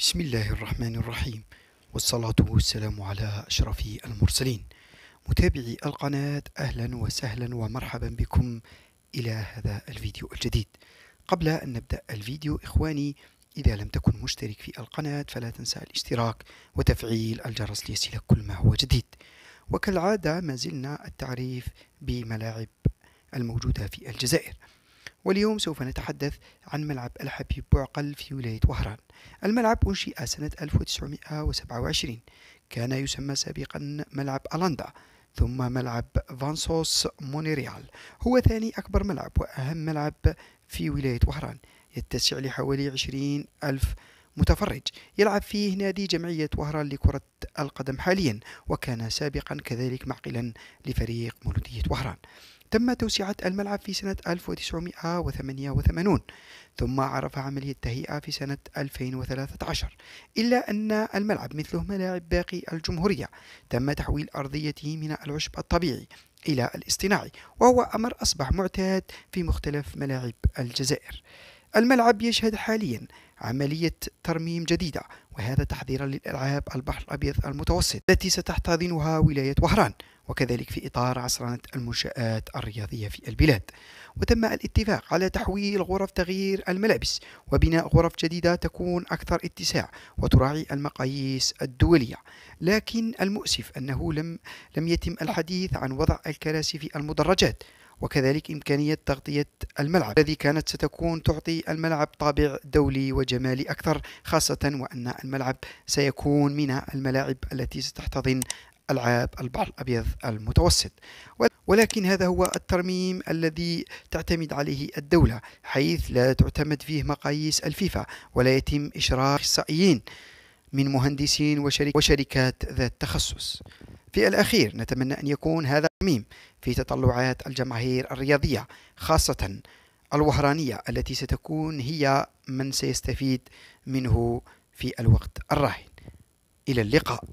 بسم الله الرحمن الرحيم والصلاة والسلام على أشرف المرسلين متابعي القناة أهلا وسهلا ومرحبا بكم إلى هذا الفيديو الجديد قبل أن نبدأ الفيديو إخواني إذا لم تكن مشترك في القناة فلا تنسى الاشتراك وتفعيل الجرس ليصلك كل ما هو جديد وكالعادة ما زلنا التعريف بملاعب الموجودة في الجزائر واليوم سوف نتحدث عن ملعب الحبيب بوعقل في ولاية وهران الملعب أنشئ سنة 1927 كان يسمى سابقا ملعب ألاندا ثم ملعب فانسوس مونريال هو ثاني أكبر ملعب وأهم ملعب في ولاية وهران يتسع لحوالي 20 ألف متفرج يلعب فيه نادي جمعية وهران لكرة القدم حاليا وكان سابقا كذلك معقلا لفريق مولودية وهران تم توسعة الملعب في سنة 1988 ثم عرف عملية تهيئة في سنة 2013 إلا أن الملعب مثله ملاعب باقي الجمهورية تم تحويل أرضيته من العشب الطبيعي إلى الاصطناعي وهو أمر أصبح معتاد في مختلف ملاعب الجزائر الملعب يشهد حاليا عملية ترميم جديدة وهذا تحضيرا للألعاب البحر الأبيض المتوسط التي ستحتضنها ولاية وهران وكذلك في إطار عصرنة المنشآت الرياضية في البلاد وتم الاتفاق على تحويل غرف تغيير الملابس وبناء غرف جديدة تكون أكثر اتساع وتراعي المقاييس الدولية لكن المؤسف أنه لم, لم يتم الحديث عن وضع الكراسي في المدرجات وكذلك إمكانية تغطية الملعب الذي كانت ستكون تعطي الملعب طابع دولي وجمالي أكثر خاصة وأن الملعب سيكون من الملاعب التي ستحتضن ألعاب البحر الأبيض المتوسط ولكن هذا هو الترميم الذي تعتمد عليه الدولة حيث لا تعتمد فيه مقاييس الفيفا ولا يتم إشراك إخصائيين من مهندسين وشركات ذات تخصص في الأخير نتمنى أن يكون هذا ميم في تطلعات الجماهير الرياضية خاصة الوهرانية التي ستكون هي من سيستفيد منه في الوقت الراهن إلى اللقاء